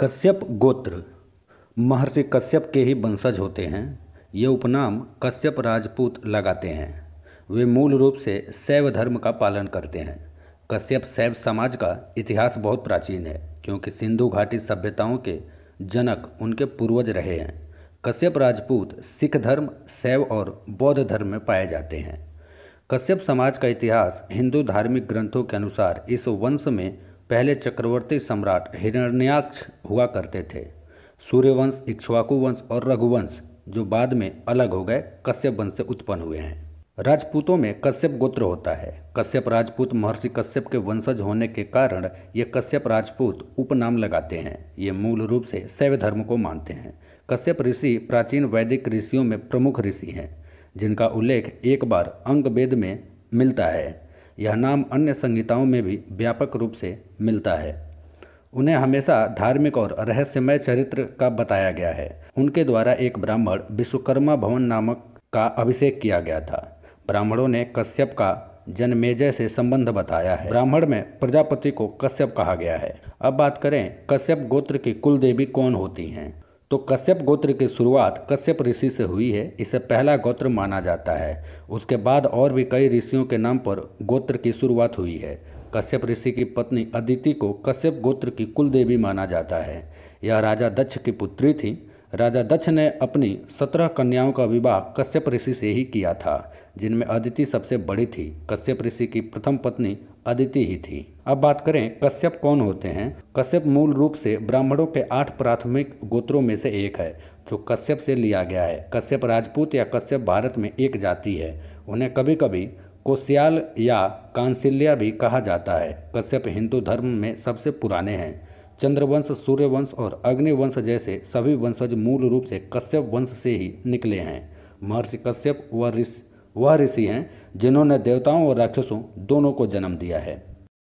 कश्यप गोत्र महर्षि कश्यप के ही वंशज होते हैं ये उपनाम कश्यप राजपूत लगाते हैं वे मूल रूप से शैव धर्म का पालन करते हैं कश्यप शैव समाज का इतिहास बहुत प्राचीन है क्योंकि सिंधु घाटी सभ्यताओं के जनक उनके पूर्वज रहे हैं कश्यप राजपूत सिख धर्म शैव और बौद्ध धर्म में पाए जाते हैं कश्यप समाज का इतिहास हिंदू धार्मिक ग्रंथों के अनुसार इस वंश में पहले चक्रवर्ती सम्राट हिरण्याक्ष हुआ करते थे सूर्यवंश इक्ष्वाकु वंश और रघुवंश जो बाद में अलग हो गए कश्यप वंश से उत्पन्न हुए हैं राजपूतों में कश्यप गोत्र होता है कश्यप राजपूत महर्षि कश्यप के वंशज होने के कारण ये कश्यप राजपूत उपनाम लगाते हैं ये मूल रूप से शैव धर्म को मानते हैं कश्यप ऋषि प्राचीन वैदिक ऋषियों में प्रमुख ऋषि हैं जिनका उल्लेख एक बार अंग वेद में मिलता है यह नाम अन्य संहिताओं में भी व्यापक रूप से मिलता है उन्हें हमेशा धार्मिक और रहस्यमय चरित्र का बताया गया है उनके द्वारा एक ब्राह्मण विश्वकर्मा भवन नामक का अभिषेक किया गया था ब्राह्मणों ने कश्यप का जनमेजय से संबंध बताया है ब्राह्मण में प्रजापति को कश्यप कहा गया है अब बात करें कश्यप गोत्र की कुल देवी कौन होती हैं तो कश्यप गोत्र की शुरुआत कश्यप ऋषि से हुई है इसे पहला गोत्र माना जाता है उसके बाद और भी कई ऋषियों के नाम पर गोत्र की शुरुआत हुई है कश्यप ऋषि की पत्नी अदिति को कश्यप गोत्र की कुल देवी माना जाता है यह राजा दक्ष की पुत्री थी राजा दक्ष ने अपनी सत्रह कन्याओं का विवाह कश्यप ऋषि से ही किया था जिनमें अदिति सबसे बड़ी थी कश्यप ऋषि की प्रथम पत्नी अदिति ही थी अब बात करें कश्यप कौन होते हैं कश्यप मूल रूप से ब्राह्मणों के आठ प्राथमिक गोत्रों में से एक है जो कश्यप से लिया गया है कश्यप राजपूत या कश्यप भारत में एक जाति है उन्हें कभी कभी कोश्याल या कांसिल्या भी कहा जाता है कश्यप हिंदू धर्म में सबसे पुराने हैं चंद्रवंश सूर्यवंश और अग्निवंश जैसे सभी वंशज मूल रूप से कश्यप वंश से ही निकले हैं महर्षि कश्यप वह ऋषि वह ऋषि हैं जिन्होंने देवताओं और राक्षसों दोनों को जन्म दिया है